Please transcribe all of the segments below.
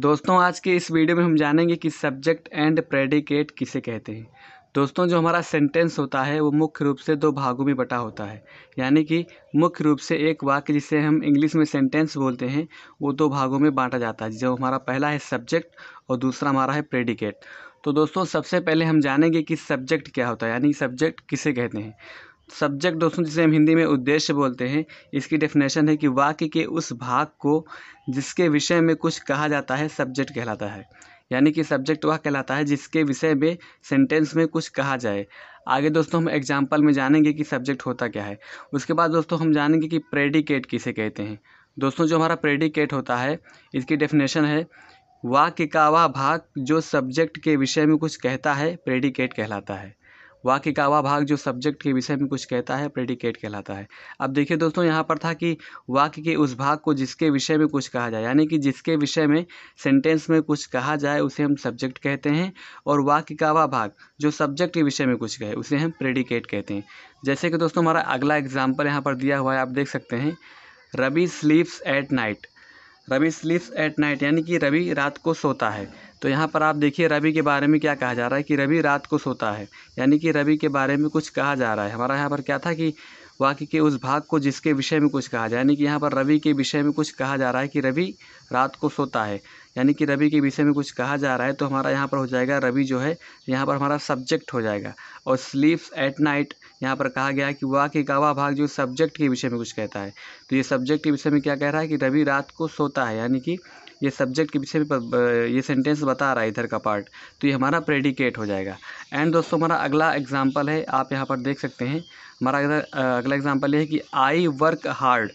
दोस्तों आज के इस वीडियो में हम जानेंगे कि सब्जेक्ट एंड प्रेडिकेट किसे कहते हैं दोस्तों जो हमारा सेंटेंस होता है वो मुख्य रूप से दो भागों में बटा होता है यानी कि मुख्य रूप से एक वाक्य जिसे हम इंग्लिश में सेंटेंस बोलते हैं वो दो भागों में बांटा जाता है जो हमारा पहला है सब्जेक्ट और दूसरा हमारा है प्रेडिकेट तो दोस्तों सबसे पहले हम जानेंगे कि सब्जेक्ट क्या होता है यानी सब्जेक्ट किसे कहते हैं सब्जेक्ट दोस्तों जिसे हम हिंदी में उद्देश्य बोलते हैं इसकी डेफिनेशन है कि वाक्य के उस भाग को जिसके विषय में कुछ कहा जाता है सब्जेक्ट कहलाता है यानी कि सब्जेक्ट वह कहलाता है जिसके विषय में सेंटेंस में कुछ कहा जाए आगे दोस्तों हम एग्जाम्पल में जानेंगे कि सब्जेक्ट होता क्या है उसके बाद दोस्तों हम जानेंगे कि प्रेडिकेट किसे कहते हैं दोस्तों जो हमारा प्रेडिकेट होता है इसकी डेफिनेशन है वाक्य का वह भाग जो सब्जेक्ट के विषय में कुछ कहता है प्रेडिकेट कहलाता है वाक्य का वह भाग जो सब्जेक्ट के विषय में कुछ कहता है प्रेडिकेट कहलाता है अब देखिए दोस्तों यहाँ पर था कि वाक्य के उस भाग को जिसके विषय में कुछ कहा जाए यानी कि जिसके विषय में सेंटेंस में कुछ कहा जाए उसे हम सब्जेक्ट कहते हैं और वाक्य का वह भाग जो सब्जेक्ट के विषय में कुछ कहे उसे हम प्रेडिकेट कहते हैं जैसे कि दोस्तों हमारा अगला एग्जाम्पल यहाँ पर दिया हुआ है आप देख सकते हैं Ravi sleeps at night Ravi sleeps at night यानी कि रवि रात को सोता है तो यहाँ पर आप देखिए रवि के बारे में क्या कहा जा रहा है कि रवि रात को सोता है यानी कि रवि के बारे में कुछ कहा जा रहा है हमारा यहाँ पर क्या था कि वाक्य के उस भाग को जिसके विषय में कुछ कहा जाए यानी कि यहाँ पर रवि के विषय में कुछ कहा जा रहा है कि रवि रात को सोता है यानी कि रवि के विषय में कुछ कहा जा रहा है तो हमारा यहाँ पर हो जाएगा रवि जो है यहाँ पर हमारा सब्जेक्ट हो जाएगा और स्लीप्स एट नाइट यहाँ पर कहा गया है कि वाक्य का वह भाग जो सब्जेक्ट के विषय में कुछ कहता है तो ये सब्जेक्ट के विषय में क्या कह रहा है कि रवि रात को सोता है यानी कि ये सब्जेक्ट के पीछे भी ये सेंटेंस बता रहा है इधर का पार्ट तो ये हमारा प्रेडिकेट हो जाएगा एंड दोस्तों हमारा अगला एग्जाम्पल है आप यहाँ पर देख सकते हैं हमारा अगला एग्जाम्पल ये है कि I work hard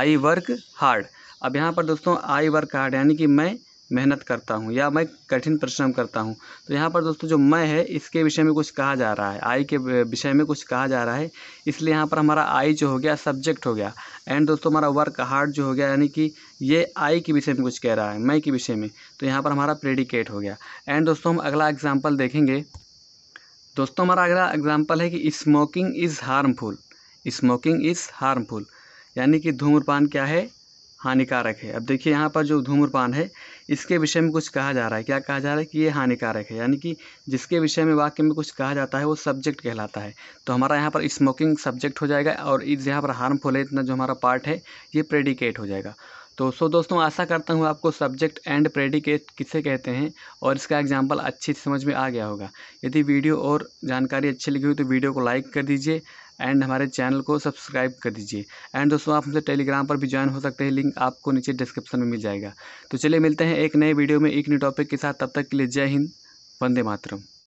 I work hard अब यहाँ पर दोस्तों आई वर्क हार्ड यानी कि मैं मेहनत करता हूँ या मैं कठिन परिश्रम करता हूँ तो यहाँ पर दोस्तों जो मैं है इसके विषय में कुछ कहा जा रहा है आई के विषय में कुछ कहा जा रहा है इसलिए यहाँ पर हमारा आई जो हो गया सब्जेक्ट हो गया एंड दोस्तों हमारा वर्क हार्ड जो हो गया यानी कि ये आई के विषय में कुछ कह रहा है मैं के विषय में तो यहाँ पर हमारा प्रेडिकेट हो गया एंड दोस्तों हम अगला एग्जाम्पल देखेंगे दोस्तों हमारा अगला एग्जाम्पल है कि smoking is harmful smoking is harmful यानी कि धूम्रपान क्या है हानिकारक है अब देखिए यहाँ पर जो धूम्रपान है इसके विषय में कुछ कहा जा रहा है क्या कहा जा रहा है कि ये हानिकारक है यानी कि जिसके विषय में वाक्य में कुछ कहा जाता है वो सब्जेक्ट कहलाता है तो हमारा यहाँ पर स्मोकिंग सब्जेक्ट हो जाएगा और इस यहाँ पर हार्मफुल है इतना जो हमारा पार्ट है ये प्रेडिकेट हो जाएगा तो सो दोस्तों आशा करता हूँ आपको सब्जेक्ट एंड प्रेडिकेट किसे कहते हैं और इसका एग्जाम्पल अच्छी समझ में आ गया होगा यदि वीडियो और जानकारी अच्छी लगी हुई तो वीडियो को लाइक कर दीजिए एंड हमारे चैनल को सब्सक्राइब कर दीजिए एंड दोस्तों आप हमसे टेलीग्राम पर भी ज्वाइन हो सकते हैं लिंक आपको नीचे डिस्क्रिप्शन में मिल जाएगा तो चलिए मिलते हैं एक नए वीडियो में एक न्यू टॉपिक के साथ तब तक के लिए जय हिंद वंदे मातरम